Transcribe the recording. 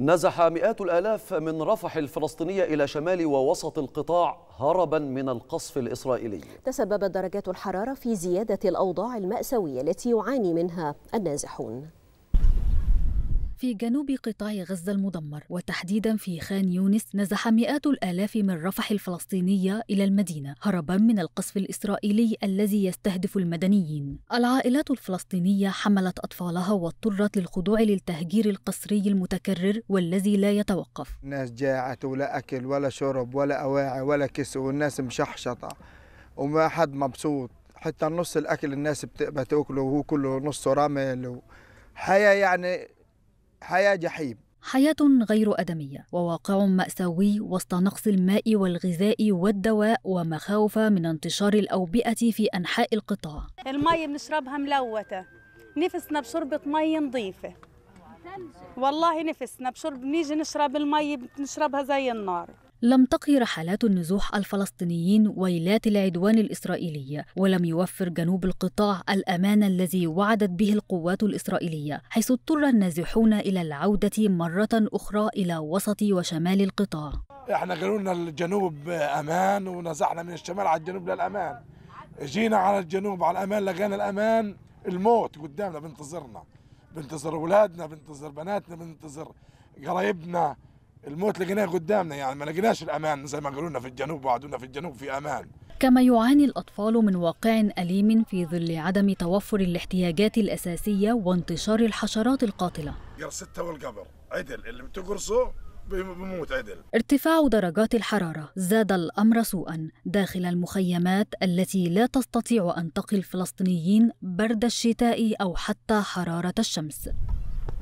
نزح مئات الآلاف من رفح الفلسطينية إلى شمال ووسط القطاع هربا من القصف الإسرائيلي تسببت درجات الحرارة في زيادة الأوضاع المأساوية التي يعاني منها النازحون في جنوب قطاع غزة المدمر وتحديدا في خان يونس نزح مئات الآلاف من رفح الفلسطينية إلى المدينة هربا من القصف الإسرائيلي الذي يستهدف المدنيين العائلات الفلسطينية حملت أطفالها واضطرت للخضوع للتهجير القسري المتكرر والذي لا يتوقف الناس جاعت ولا أكل ولا شرب ولا أواعي ولا كسو والناس مشحشطة وما حد مبسوط حتى نص الأكل الناس بتاكله وهو كله نصه رمل حياة يعني حياة جحيم حياة غير أدمية وواقع مأساوي وسط نقص الماء والغذاء والدواء ومخاوف من انتشار الأوبئة في أنحاء القطاع المي بنشربها ملوتة نفسنا بشربة مي نظيفة والله نفسنا بشرب نيجي نشرب المي بنشربها زي النار لم تقي رحلات النزوح الفلسطينيين ويلات العدوان الإسرائيلي ولم يوفر جنوب القطاع الأمان الذي وعدت به القوات الإسرائيلية حيث اضطر النازحون إلى العودة مرة أخرى إلى وسط وشمال القطاع احنا قالوا لنا الجنوب امان ونزحنا من الشمال على الجنوب للامان جينا على الجنوب على الامان لقينا الامان الموت قدامنا بنتظرنا بنتظر اولادنا بنتظر بناتنا بنتظر قرايبنا الموت لقيناه قدامنا يعني ما لقيناش الامان زي ما قالوا لنا في الجنوب وعدونا في الجنوب في امان كما يعاني الأطفال من واقع أليم في ظل عدم توفر الاحتياجات الأساسية وانتشار الحشرات القاتلة قرصتها والقبر عدل اللي بتقرصه بموت عدل ارتفاع درجات الحرارة زاد الأمر سوءا داخل المخيمات التي لا تستطيع أن تقي الفلسطينيين برد الشتاء أو حتى حرارة الشمس